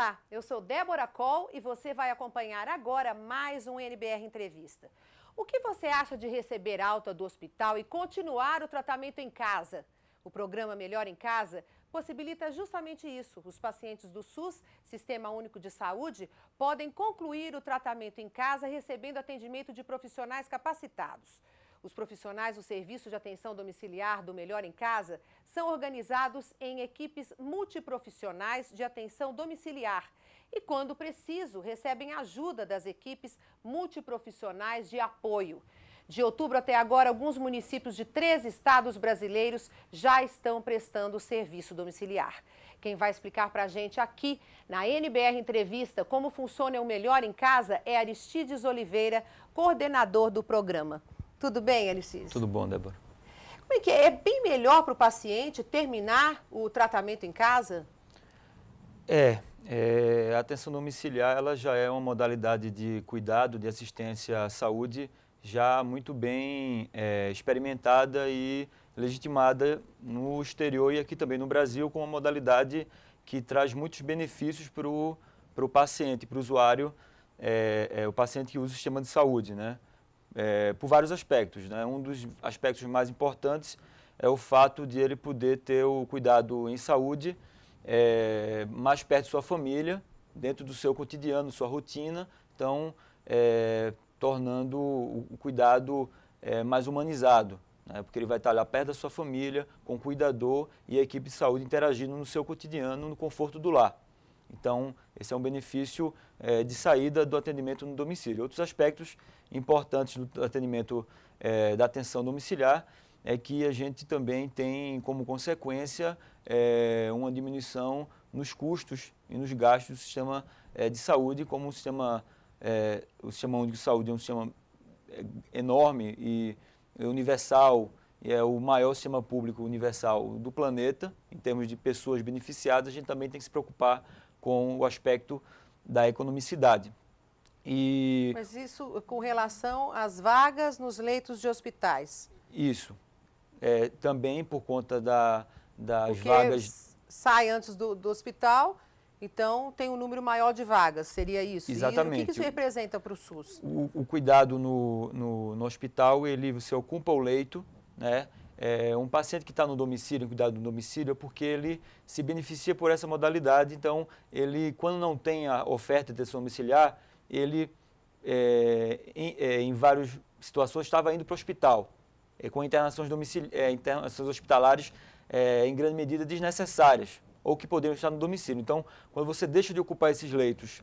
Olá, eu sou Débora Coll e você vai acompanhar agora mais um NBR Entrevista. O que você acha de receber alta do hospital e continuar o tratamento em casa? O programa Melhor em Casa possibilita justamente isso. Os pacientes do SUS, Sistema Único de Saúde, podem concluir o tratamento em casa recebendo atendimento de profissionais capacitados. Os profissionais do Serviço de Atenção Domiciliar do Melhor em Casa são organizados em equipes multiprofissionais de atenção domiciliar e, quando preciso, recebem ajuda das equipes multiprofissionais de apoio. De outubro até agora, alguns municípios de três estados brasileiros já estão prestando o serviço domiciliar. Quem vai explicar para a gente aqui na NBR Entrevista como funciona o Melhor em Casa é Aristides Oliveira, coordenador do programa. Tudo bem, Alicis? Tudo bom, Débora. Como é que é? É bem melhor para o paciente terminar o tratamento em casa? É, é, a atenção domiciliar ela já é uma modalidade de cuidado, de assistência à saúde, já muito bem é, experimentada e legitimada no exterior e aqui também no Brasil, com uma modalidade que traz muitos benefícios para o paciente, para o usuário, é, é, o paciente que usa o sistema de saúde. Né? é, por vários aspectos. Né? Um dos aspectos mais importantes é o fato de ele poder ter o cuidado em saúde é, mais perto de sua família, dentro do seu cotidiano, sua rotina, então é, tornando o cuidado é, mais humanizado, né? porque ele vai estar lá perto da sua família, com o cuidador e a equipe de saúde interagindo no seu cotidiano, no conforto do lar. Então, esse é um benefício é, de saída do atendimento no domicílio. Outros aspectos importantes do atendimento é, da atenção domiciliar é que a gente também tem como consequência é, uma diminuição nos custos e nos gastos do sistema de saúde, como o sistema, o sistema único de saúde é um sistema enorme e universal, e é o maior sistema público universal do planeta, em termos de pessoas beneficiadas, a gente também tem que se preocupar com o aspecto da economicidade. E... Mas isso com relação às vagas nos leitos de hospitais? Isso. É, também por conta da, das Porque vagas. Sai antes do, do, hospital, então tem um número maior de vagas, seria isso? Exatamente. E o que isso representa para o SUS? O, o cuidado no, no, no, hospital, ele você ocupa o leito, né? É, um paciente que está no domicílio, em cuidado do domicílio, é porque ele se beneficia por essa modalidade. Então, ele, quando não tem a oferta de atenção domiciliar, ele, é, em, é, em várias situações, estava indo para o hospital, é, com internações, domicili é, internações hospitalares é, em grande medida desnecessárias, ou que poderiam estar no domicílio. Então, quando você deixa de ocupar esses leitos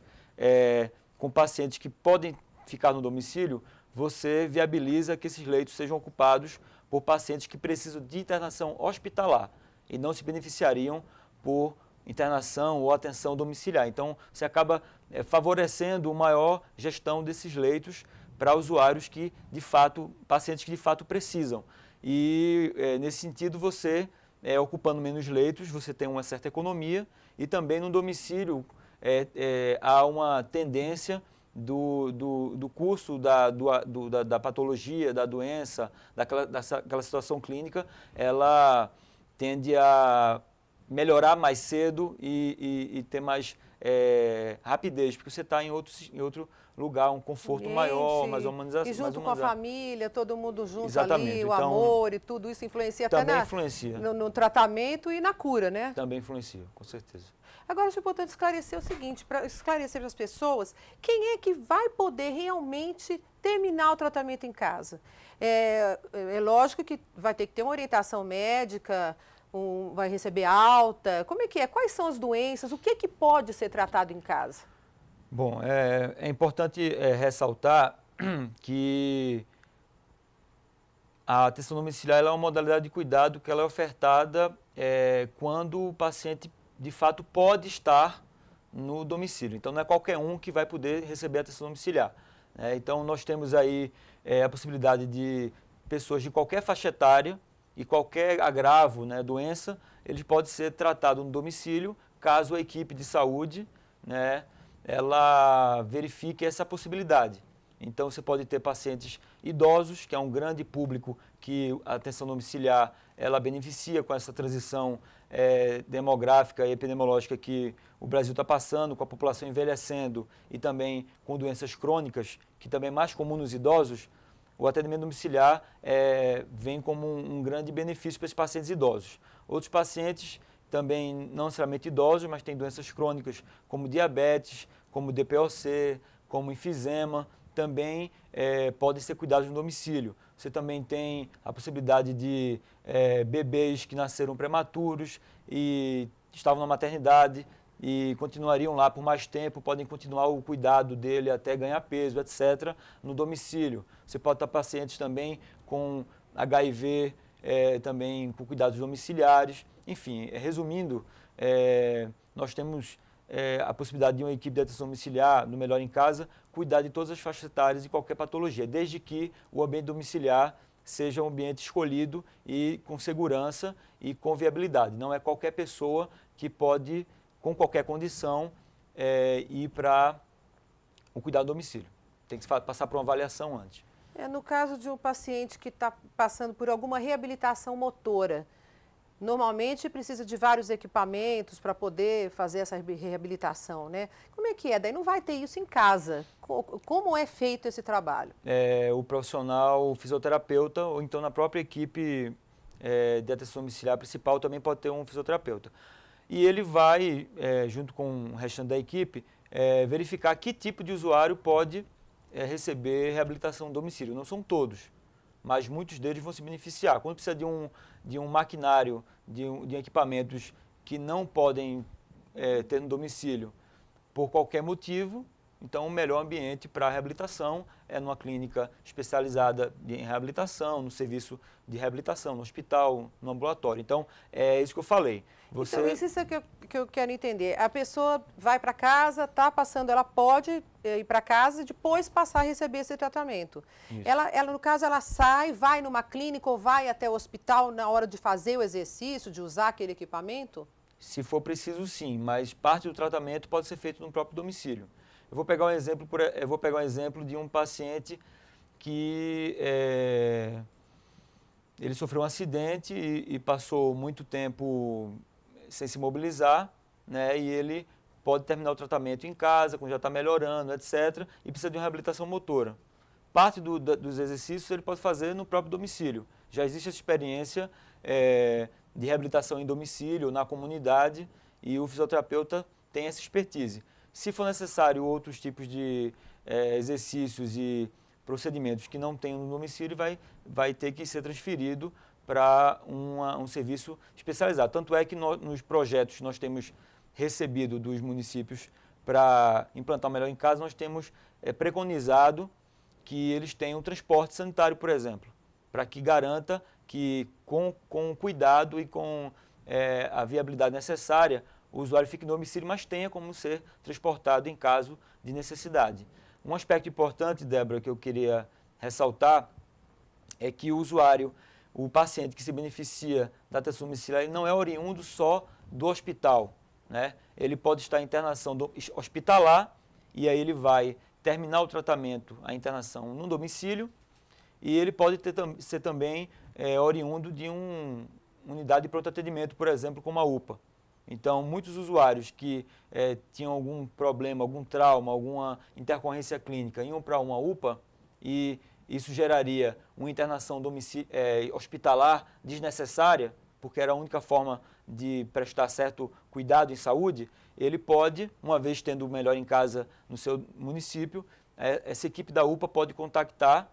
com pacientes que podem ficar no domicílio, você viabiliza que esses leitos sejam ocupados por pacientes que precisam de internação hospitalar e não se beneficiariam por internação ou atenção domiciliar. Então, você acaba é, favorecendo uma maior gestão desses leitos para usuários que, de fato, pacientes que de fato precisam. E, é, nesse sentido, você, é, ocupando menos leitos, você tem uma certa economia e também no domicílio há uma tendência do, do, do curso da, do, do, da, da, patologia, da doença, daquela, daquela situação clínica, ela tende a melhorar mais cedo e, e, e ter mais é, rapidez, porque você está em outro, em outro lugar, um conforto Gente, maior, mais humanização. E junto com a família, todo mundo junto Exatamente. ali, o então, amor e tudo isso influencia também até na, influencia. No, no, tratamento e na cura, né? Também influencia, com certeza. Agora, acho importante esclarecer o seguinte, para esclarecer as pessoas, quem é que vai poder realmente terminar o tratamento em casa? É, é, é lógico que vai ter que ter uma orientação médica, um, vai receber alta? Como é que é? Quais são as doenças? O que, é que pode ser tratado em casa? Bom, é, é importante é, ressaltar que a atenção domiciliar é uma modalidade de cuidado que ela é ofertada é, quando o paciente, de fato, pode estar no domicílio. Então, não é qualquer um que vai poder receber a atenção domiciliar. Né? Então, nós temos aí é, a possibilidade de pessoas de qualquer faixa etária e qualquer agravo, né, doença, ele pode ser tratado no domicílio, caso a equipe de saúde, né, ela verifique essa possibilidade. Então você pode ter pacientes idosos, que é um grande público que a atenção domiciliar ela beneficia com essa transição é, demográfica e epidemiológica que o Brasil está passando, com a população envelhecendo e também com doenças crônicas, que também é mais comum nos idosos, o atendimento domiciliar é, vem como um, um grande benefício para esses pacientes idosos. Outros pacientes, também não necessariamente idosos, mas têm doenças crônicas como diabetes, como DPOC, como enfisema, também é, podem ser cuidados no domicílio. Você também tem a possibilidade de é, bebês que nasceram prematuros e estavam na maternidade, e continuariam lá por mais tempo, podem continuar o cuidado dele até ganhar peso, etc., no domicílio. Você pode estar pacientes também com HIV, é, eh, também com cuidados domiciliares. Enfim, eh, resumindo, é, nós temos é, a possibilidade de uma equipe de atenção domiciliar, no Melhor em Casa, cuidar de todas as faixas etárias e qualquer patologia, desde que o ambiente domiciliar seja um ambiente escolhido e com segurança e com viabilidade. Não é qualquer pessoa que pode com qualquer condição, é, ir para o cuidado do domicílio. Tem que passar por uma avaliação antes. É, no caso de um paciente que está passando por alguma reabilitação motora, normalmente precisa de vários equipamentos para poder fazer essa reabilitação, né? Como é que é? Daí não vai ter isso em casa. Como é feito esse trabalho? É, o profissional o fisioterapeuta ou então na própria equipe é, de atenção domiciliar principal também pode ter um fisioterapeuta e ele vai, é, junto com o restante da equipe, é, verificar que tipo de usuário pode é, receber reabilitação domicílio. Não são todos, mas muitos deles vão se beneficiar. Quando precisa de um, de um maquinário, de, um, de equipamentos que não podem é, ter no domicílio por qualquer motivo, então, o melhor ambiente para reabilitação é numa clínica especializada em reabilitação, no serviço de reabilitação, no hospital, no ambulatório. Então, é isso que eu falei. Então, Você... Então, isso é que eu, que eu quero entender. A pessoa vai para casa, está passando, ela pode eh, ir para casa e depois passar a receber esse tratamento. Ela, ela, no caso, ela sai, vai numa clínica ou vai até o hospital na hora de fazer o exercício, de usar aquele equipamento? Se for preciso, sim, mas parte do tratamento pode ser feito no próprio domicílio. Eu vou pegar um exemplo, por, eh, eu vou pegar um exemplo de um paciente que é, ele sofreu um acidente e, e, passou muito tempo sem se mobilizar, né? E ele pode terminar o tratamento em casa, quando já está melhorando, etc. E precisa de uma reabilitação motora. Parte do, da, dos exercícios ele pode fazer no próprio domicílio. Já existe essa experiência é, de reabilitação em domicílio, na comunidade, e o fisioterapeuta tem essa expertise. Se for necessário outros tipos de é, exercícios e procedimentos que não tenham no domicílio, vai, vai ter que ser transferido para um serviço especializado. Tanto é que no, nos projetos que nós temos recebido dos municípios para implantar o melhor em casa, nós temos é, preconizado que eles tenham transporte sanitário, por exemplo, para que garanta que com, com cuidado e com é, a viabilidade necessária, o usuário fique no domicílio, mas tenha como ser transportado em caso de necessidade. Um aspecto importante, Débora, que eu queria ressaltar é que o usuário, o paciente que se beneficia da atenção domiciliar, ele não é oriundo só do hospital. Né? Ele pode estar em internação hospitalar e aí ele vai terminar o tratamento, a internação no domicílio e ele pode ter, ser também é, oriundo de um, unidade de pronto atendimento, por exemplo, como a UPA. Então, muitos usuários que é, tinham algum problema, algum trauma, alguma intercorrência clínica, iam para uma UPA e isso geraria uma internação é, hospitalar desnecessária, porque era a única forma de prestar certo cuidado em saúde, ele pode, uma vez tendo o melhor em casa no seu município, é, essa equipe da UPA pode contactar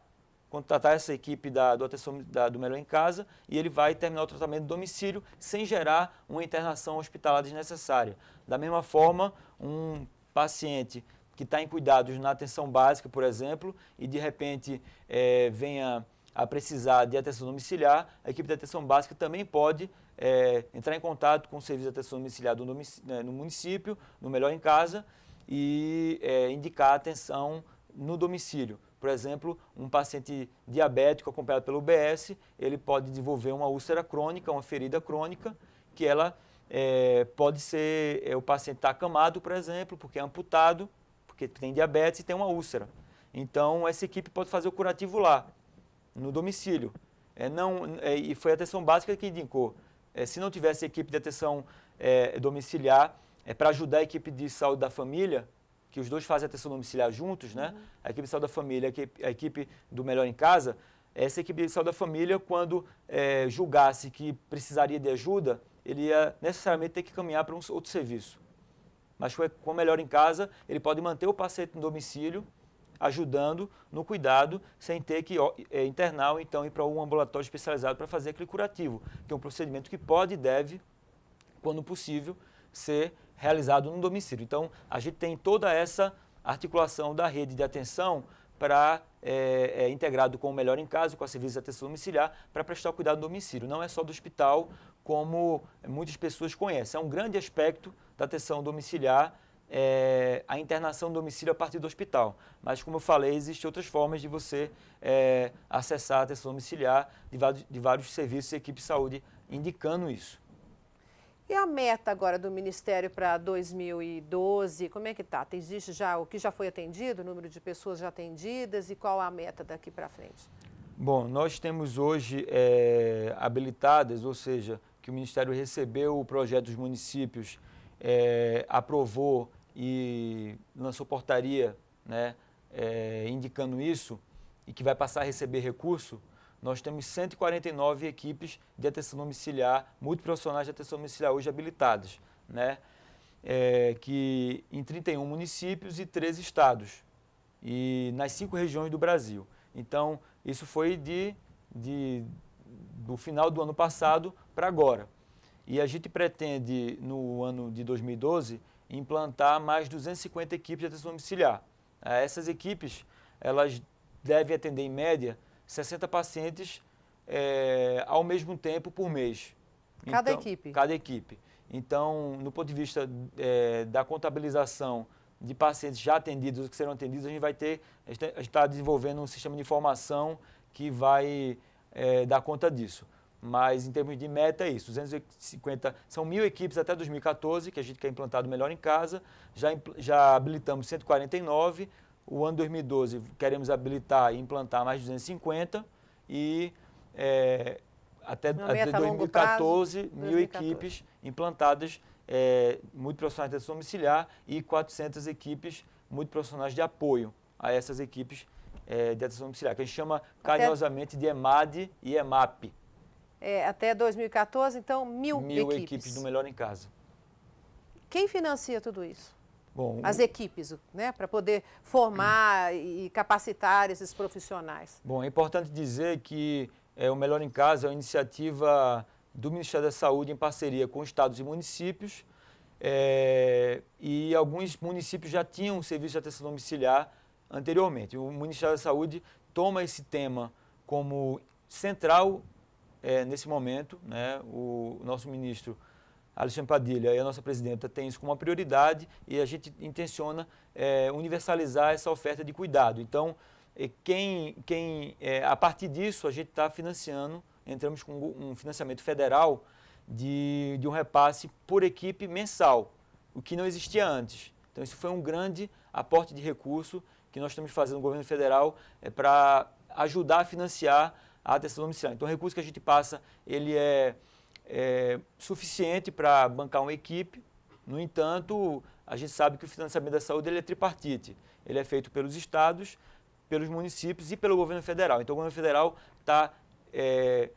contratar essa equipe da, do atenção da, do Melhor em Casa e ele vai terminar o tratamento do domicílio sem gerar uma internação hospitalar desnecessária. Da mesma forma, um paciente que está em cuidados na atenção básica, por exemplo, e de repente é, venha a precisar de atenção domiciliar, a equipe de atenção básica também pode é, entrar em contato com o serviço de atenção domiciliar do né, no município, no Melhor em Casa, e é, indicar atenção no domicílio. Por exemplo, um paciente diabético acompanhado pelo UBS, ele pode desenvolver uma úlcera crônica, uma ferida crônica, que ela é, pode ser, é, o paciente está acamado, por exemplo, porque é amputado, porque tem diabetes e tem uma úlcera. Então, essa equipe pode fazer o curativo lá, no domicílio. É, não, é, e foi a atenção básica que indicou. É, se não tivesse equipe de atenção é, domiciliar é, para ajudar a equipe de saúde da família, que os dois fazem atenção domiciliar juntos, né? Uhum. A equipe de saúde da família, a equipe, a equipe do Melhor em Casa, essa equipe de saúde da família, quando é, julgasse que precisaria de ajuda, ele ia necessariamente ter que caminhar para um outro serviço. Mas com o Melhor em Casa, ele pode manter o paciente no domicílio, ajudando no cuidado, sem ter que é, internar ou então ir para um ambulatório especializado para fazer aquele curativo, que é um procedimento que pode e deve, quando possível, ser realizado no domicílio. Então, a gente tem toda essa articulação da rede de atenção para é, eh, é, eh, integrado com o Melhor em Casa, com a Serviço de Atenção Domiciliar, para prestar o cuidado no domicílio. Não é só do hospital, como muitas pessoas conhecem. É um grande aspecto da atenção domiciliar é, a internação do domicílio a partir do hospital. Mas, como eu falei, existem outras formas de você acessar a atenção domiciliar de vários, de vários serviços e equipes de saúde indicando isso. E a meta agora do Ministério para 2012, como é que está? Existe já o que já foi atendido, o número de pessoas já atendidas e qual a meta daqui para frente? Bom, nós temos hoje é, habilitadas, ou seja, que o Ministério recebeu o projeto dos municípios, é, aprovou e lançou portaria né, é, indicando isso e que vai passar a receber recurso, nós temos 149 equipes de atenção domiciliar, multiprofissionais de atenção domiciliar hoje habilitados, né? É, que em 31 municípios e 13 estados e nas cinco regiões do Brasil. Então, isso foi de, de do final do ano passado para agora. E a gente pretende, no ano de 2012, implantar mais 250 equipes de atenção domiciliar. Essas equipes, elas devem atender, em média, 60 pacientes é, ao mesmo tempo por mês. Cada então, equipe? Cada equipe. Então, no ponto de vista é, da contabilização de pacientes já atendidos, que serão atendidos, a gente vai ter, a gente está tá desenvolvendo um sistema de informação que vai é, dar conta disso. Mas em termos de meta é isso, 250, são mil equipes até 2014, que a gente quer implantar do Melhor em Casa, já, já habilitamos 149, o ano 2012 queremos habilitar e implantar mais 250 e é, até, até 2014 tá prazo, mil equipes implantadas, é, muito profissionais de atenção domiciliar e 400 equipes, muito profissionais de apoio a essas equipes é, de atenção domiciliar, que a gente chama carinhosamente de EMAD e EMAP. É, até 2014, então, mil, mil equipes. Mil equipes do Melhor em Casa. Quem financia tudo isso? Bom, as equipes, né, para poder formar e capacitar esses profissionais? Bom, é importante dizer que é, o Melhor em Casa é uma iniciativa do Ministério da Saúde em parceria com estados e municípios. É, e alguns municípios já tinham um serviço de atenção domiciliar anteriormente. O Ministério da Saúde toma esse tema como central é, nesse momento. Né? O, o nosso ministro Alexandre Padilha e a nossa presidenta têm isso como uma prioridade e a gente intenciona é, universalizar essa oferta de cuidado. Então, é, quem, quem é, a partir disso, a gente está financiando, entramos com um financiamento federal de, de um repasse por equipe mensal, o que não existia antes. Então, isso foi um grande aporte de recurso que nós estamos fazendo no governo federal é, para ajudar a financiar a atenção domiciliar. Então, o recurso que a gente passa, ele é é, suficiente para bancar uma equipe. No entanto, a gente sabe que o financiamento da saúde ele é tripartite. Ele é feito pelos estados, pelos municípios e pelo governo federal. Então, o governo federal está é,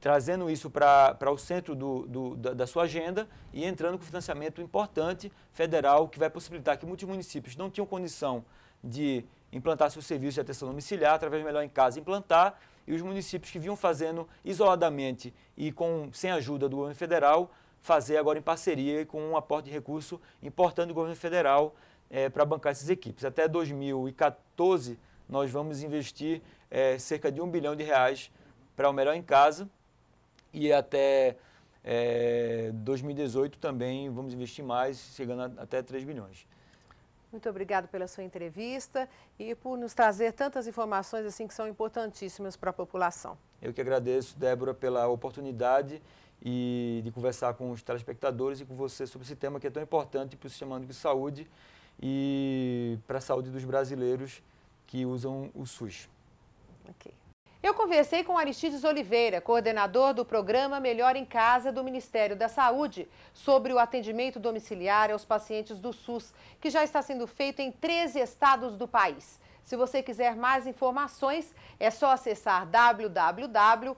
trazendo isso para o centro do, do, da, da, sua agenda e entrando com financiamento importante federal que vai possibilitar que muitos municípios não tinham condição de implantar seus serviços de atenção domiciliar, através do Melhor em Casa, implantar e os municípios que vinham fazendo isoladamente e com, sem ajuda do governo federal, fazer agora em parceria com um aporte de recurso importante do governo federal é, para bancar essas equipes. Até 2014, nós vamos investir é, cerca de um bilhão de reais para o Melhor em Casa e até é, eh, 2018 também vamos investir mais, chegando a, até 3 bilhões. Muito obrigado pela sua entrevista e por nos trazer tantas informações assim que são importantíssimas para a população. Eu que agradeço, Débora, pela oportunidade e de conversar com os telespectadores e com você sobre esse tema que é tão importante para o sistema de saúde e para a saúde dos brasileiros que usam o SUS. Ok. Eu conversei com Aristides Oliveira, coordenador do programa Melhor em Casa do Ministério da Saúde, sobre o atendimento domiciliar aos pacientes do SUS, que já está sendo feito em 13 estados do país. Se você quiser mais informações, é só acessar www.saude.gov.br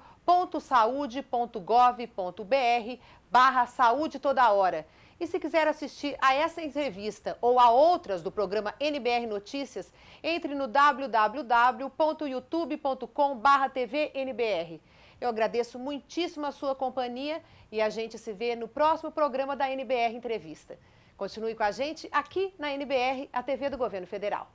barra saúde toda hora. E se quiser assistir a essa entrevista ou a outras do programa NBR Notícias, entre no www.youtube.com/tvnbr. Eu agradeço muitíssimo a sua companhia e a gente se vê no próximo programa da NBR Entrevista. Continue com a gente aqui na NBR, a TV do Governo Federal.